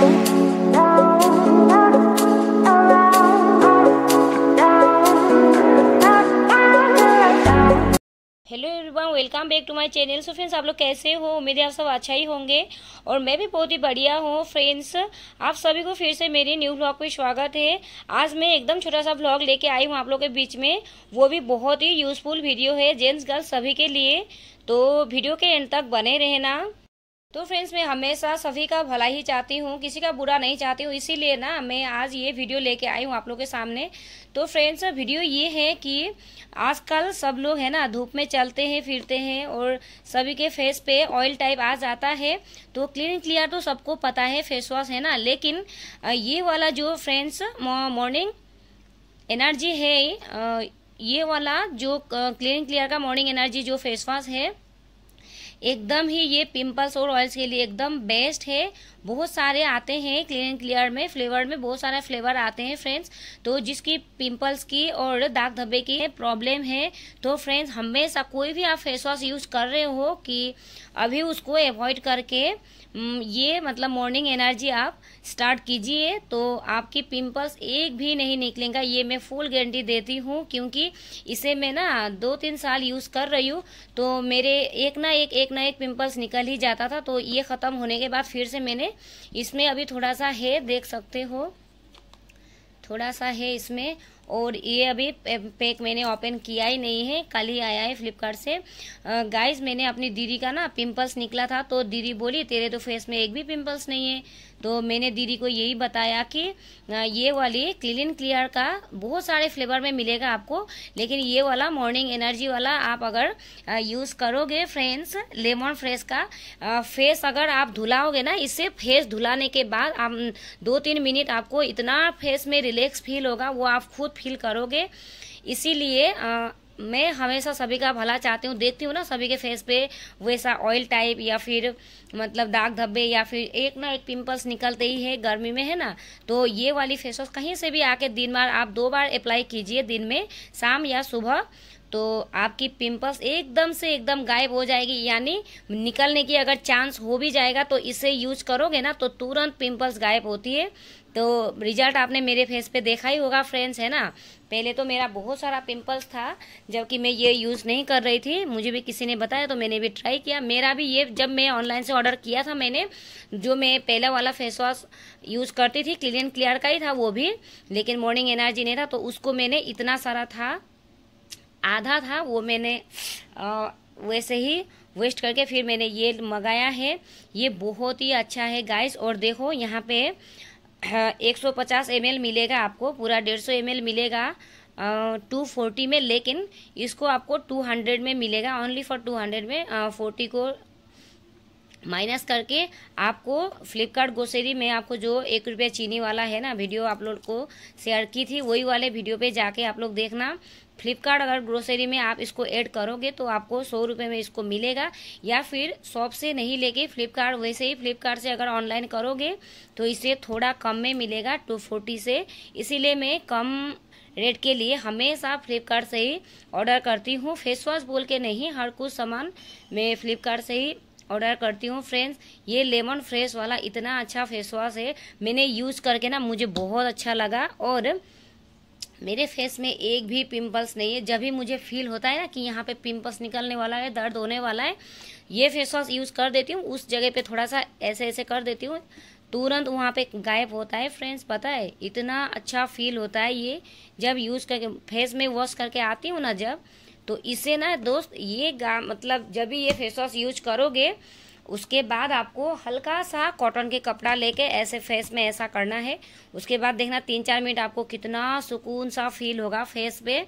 hello everyone welcome back to my channel so friends आप लोग कैसे हो उम्मीद है आप सब अच्छा ही होंगे और मैं भी बहुत ही बढ़िया हूँ फ्रेंड्स आप सभी को फिर से मेरे न्यू ब्लॉग में स्वागत है आज मैं एकदम छोटा सा ब्लॉग लेके आई हूँ आप लोग के बीच में वो भी बहुत ही यूजफुल वीडियो है जेंट्स गर्ल्स सभी के लिए तो वीडियो के एंड तक बने रहना तो फ्रेंड्स मैं हमेशा सभी का भला ही चाहती हूँ किसी का बुरा नहीं चाहती हूँ इसीलिए ना मैं आज ये वीडियो लेके आई हूँ आप लोग के सामने तो फ्रेंड्स वीडियो ये है कि आजकल सब लोग है ना धूप में चलते हैं फिरते हैं और सभी के फेस पे ऑयल टाइप आ जाता है तो क्लीन क्लियर तो सबको पता है फेस वॉश है ना लेकिन ये वाला जो फ्रेंड्स मॉर्निंग एनर्जी है ये वाला जो क्लीन क्लियर का मॉर्निंग एनर्जी जो फेस वॉश है एकदम ही ये पिंपल्स और ऑयल्स के लिए एकदम बेस्ट है बहुत सारे आते हैं क्लीन एंड क्लियर में फ्लेवर में बहुत सारे फ्लेवर आते हैं फ्रेंड्स तो जिसकी पिंपल्स की और दाग धब्बे की प्रॉब्लम है तो फ्रेंड्स हमेशा कोई भी आप फेस वॉश यूज़ कर रहे हो कि अभी उसको एवॉइड करके हम्म, ये मतलब मॉर्निंग एनर्जी आप स्टार्ट कीजिए तो आपकी पिंपल्स एक भी नहीं निकलेगा ये मैं फुल गारंटी देती हूँ क्योंकि इसे मैं ना दो तीन साल यूज़ कर रही हूँ तो मेरे एक ना एक एक ना एक पिंपल्स निकल ही जाता था तो ये ख़त्म होने के बाद फिर से मैंने इसमें अभी थोड़ा सा है देख सकते हो थोड़ा सा है इसमें और ये अभी पैक मैंने ओपन किया ही नहीं है कल ही आया है फ्लिपकार्ट से गाइज मैंने अपनी दीदी का ना पिम्पल्स निकला था तो दीदी बोली तेरे तो फेस में एक भी पिम्पल्स नहीं है तो मैंने दीदी को यही बताया कि ये वाली क्लीन क्लियर का बहुत सारे फ्लेवर में मिलेगा आपको लेकिन ये वाला मॉर्निंग एनर्जी वाला आप अगर यूज़ करोगे फ्रेंड्स लेमन फ्रेश का फेस अगर आप धुलाओगे ना इससे फेस धुलाने के बाद आप दो तीन मिनट आपको इतना फेस में रिलैक्स फील होगा वो आप खुद फील करोगे इसीलिए मैं हमेशा सभी का भला चाहती हूँ देखती हूँ ना सभी के फेस पे वैसा ऑयल टाइप या फिर मतलब दाग धब्बे या फिर एक ना एक पिंपल्स निकलते ही है गर्मी में है ना तो ये वाली फेस वॉश कहीं से भी आके दिन बार आप दो बार अप्लाई कीजिए दिन में शाम या सुबह तो आपकी पिंपल्स एकदम से एकदम गायब हो जाएगी यानी निकलने की अगर चांस हो भी जाएगा तो इसे यूज करोगे ना तो तुरंत पिंपल्स गायब होती है तो रिजल्ट आपने मेरे फेस पे देखा ही होगा फ्रेंड्स है ना पहले तो मेरा बहुत सारा पिंपल्स था जबकि मैं ये यूज़ नहीं कर रही थी मुझे भी किसी ने बताया तो मैंने भी ट्राई किया मेरा भी ये जब मैं ऑनलाइन से ऑर्डर किया था मैंने जो मैं पहले वाला फेस वॉश यूज़ करती थी एंड क्लियर का ही था वो भी लेकिन मॉर्निंग एनर्जी नहीं था तो उसको मैंने इतना सारा था आधा था वो मैंने आ, वैसे ही वेस्ट करके फिर मैंने ये मंगाया है ये बहुत ही अच्छा है गाइस और देखो यहाँ पे 150 ml मिलेगा आपको पूरा 150 सौ मिलेगा टू फोर्टी में लेकिन इसको आपको टू हंड्रेड में मिलेगा ओनली फॉर टू हंड्रेड में फोर्टी को माइनस करके आपको फ्लिपकार्ट ग्रोसरी में आपको जो एक रुपया चीनी वाला है ना वीडियो आप लोग को शेयर की थी वही वाले वीडियो पे जाके आप लोग देखना फ्लिपकार्ट अगर ग्रोसरी में आप इसको ऐड करोगे तो आपको सौ रुपये में इसको मिलेगा या फिर शॉप से नहीं लेके फ्लिपकार्ट वैसे ही फ्लिपकार्ट से अगर ऑनलाइन करोगे तो इसे थोड़ा कम में मिलेगा टू फोर्टी से इसीलिए मैं कम रेट के लिए हमेशा फ्लिपकार्ट से ही ऑर्डर करती हूँ फेस वॉश बोल के नहीं हर कुछ सामान मैं फ्लिपकार्ट से ही ऑर्डर करती हूँ फ्रेंड्स ये लेमन फ्रेश वाला इतना अच्छा फेस वॉश है मैंने यूज़ करके ना मुझे बहुत अच्छा लगा और मेरे फेस में एक भी पिंपल्स नहीं है जब भी मुझे फील होता है ना कि यहाँ पे पिंपल्स निकलने वाला है दर्द होने वाला है ये फेस वॉश यूज़ कर देती हूँ उस जगह पे थोड़ा सा ऐसे ऐसे कर देती हूँ तुरंत वहाँ पे गायब होता है फ्रेंड्स पता है इतना अच्छा फील होता है ये जब यूज़ करके फेस में वॉश करके आती हूँ ना जब तो इसे ना दोस्त ये मतलब जब भी ये फेस वॉश यूज करोगे उसके बाद आपको हल्का सा कॉटन के कपड़ा लेके ऐसे फेस में ऐसा करना है उसके बाद देखना तीन चार मिनट आपको कितना सुकून सा फील होगा फेस पे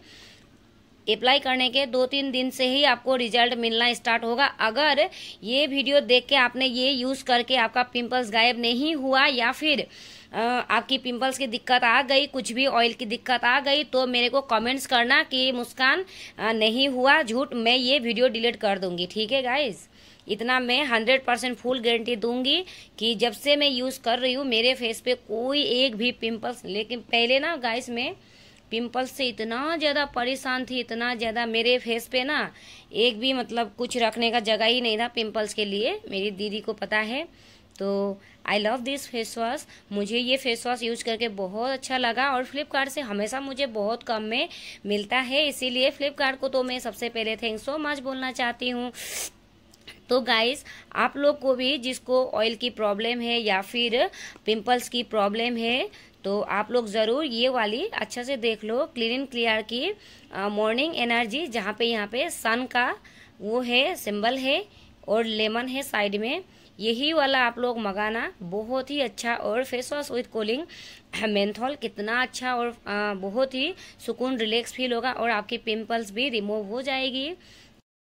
अप्लाई करने के दो तीन दिन से ही आपको रिजल्ट मिलना स्टार्ट होगा अगर ये वीडियो देख के आपने ये यूज़ करके आपका पिंपल्स गायब नहीं हुआ या फिर आपकी पिंपल्स की दिक्कत आ गई कुछ भी ऑयल की दिक्कत आ गई तो मेरे को कमेंट्स करना कि मुस्कान नहीं हुआ झूठ मैं ये वीडियो डिलीट कर दूंगी ठीक है गाइज़ इतना मैं हंड्रेड परसेंट फुल गारंटी दूंगी कि जब से मैं यूज़ कर रही हूँ मेरे फेस पे कोई एक भी पिंपल्स लेकिन पहले ना गाइस में पिंपल से इतना ज़्यादा परेशान थी इतना ज़्यादा मेरे फेस पे ना एक भी मतलब कुछ रखने का जगह ही नहीं था पिंपल्स के लिए मेरी दीदी को पता है तो I love this face wash मुझे ये फेस वॉश यूज करके बहुत अच्छा लगा और फ्लिपकार्ट से हमेशा मुझे बहुत कम में मिलता है इसीलिए फ्लिपकार्ट को तो मैं सबसे पहले थैंक सो मच बोलना चाहती हूँ तो गाइस आप लोग को भी जिसको ऑयल की प्रॉब्लम है या फिर पिंपल्स की प्रॉब्लम है तो आप लोग ज़रूर ये वाली अच्छे से देख लो क्लीन एंड क्लियर की मॉर्निंग एनर्जी जहाँ पे यहाँ पे सन का वो है सिंबल है और लेमन है साइड में यही वाला आप लोग मंगाना बहुत ही अच्छा और face wash with cooling menthol कितना अच्छा और आ, बहुत ही सुकून रिलैक्स फील होगा और आपकी पिंपल्स भी रिमूव हो जाएगी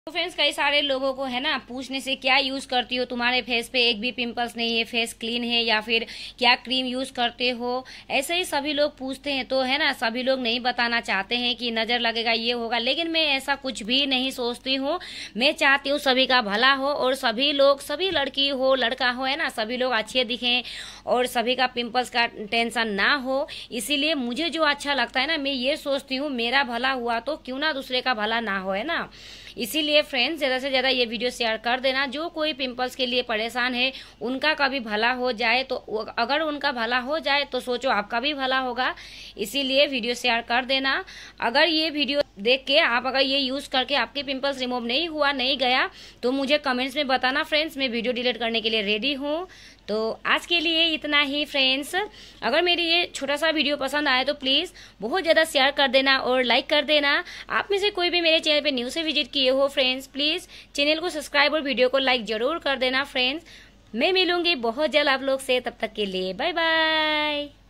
तो फ्रेंड्स कई सारे लोगों को है ना पूछने से क्या यूज़ करती हो तुम्हारे फेस पे एक भी पिंपल्स नहीं है फेस क्लीन है या फिर क्या क्रीम यूज़ करते हो ऐसे ही सभी लोग पूछते हैं तो है ना सभी लोग नहीं बताना चाहते हैं कि नज़र लगेगा ये होगा लेकिन मैं ऐसा कुछ भी नहीं सोचती हूँ मैं चाहती हूँ सभी का भला हो और सभी लोग सभी लड़की हो लड़का हो है ना सभी लोग अच्छे दिखें और सभी का पिम्पल्स का टेंशन ना हो इसीलिए मुझे जो अच्छा लगता है ना मैं ये सोचती हूँ मेरा भला हुआ तो क्यों ना दूसरे का भला ना हो है ना इसीलिए इसलिए फ्रेंड्स ज़्यादा से ज़्यादा ये वीडियो शेयर कर देना जो कोई पिंपल्स के लिए परेशान है उनका कभी भला हो जाए तो अगर उनका भला हो जाए तो सोचो आपका भी भला होगा इसीलिए वीडियो शेयर कर देना अगर ये वीडियो देख के आप अगर ये यूज़ करके आपके पिंपल्स रिमूव नहीं हुआ नहीं गया तो मुझे कमेंट्स में बताना फ्रेंड्स मैं वीडियो डिलीट करने के लिए रेडी हूँ तो आज के लिए इतना ही फ्रेंड्स अगर मेरी ये छोटा सा वीडियो पसंद आया तो प्लीज़ बहुत ज़्यादा शेयर कर देना और लाइक कर देना आप में से कोई भी मेरे चैनल पे न्यू से विजिट किए हो फ्रेंड्स प्लीज़ चैनल को सब्सक्राइब और वीडियो को लाइक ज़रूर कर देना फ्रेंड्स मैं मिलूंगी बहुत जल्द आप लोग से तब तक के लिए बाय बाय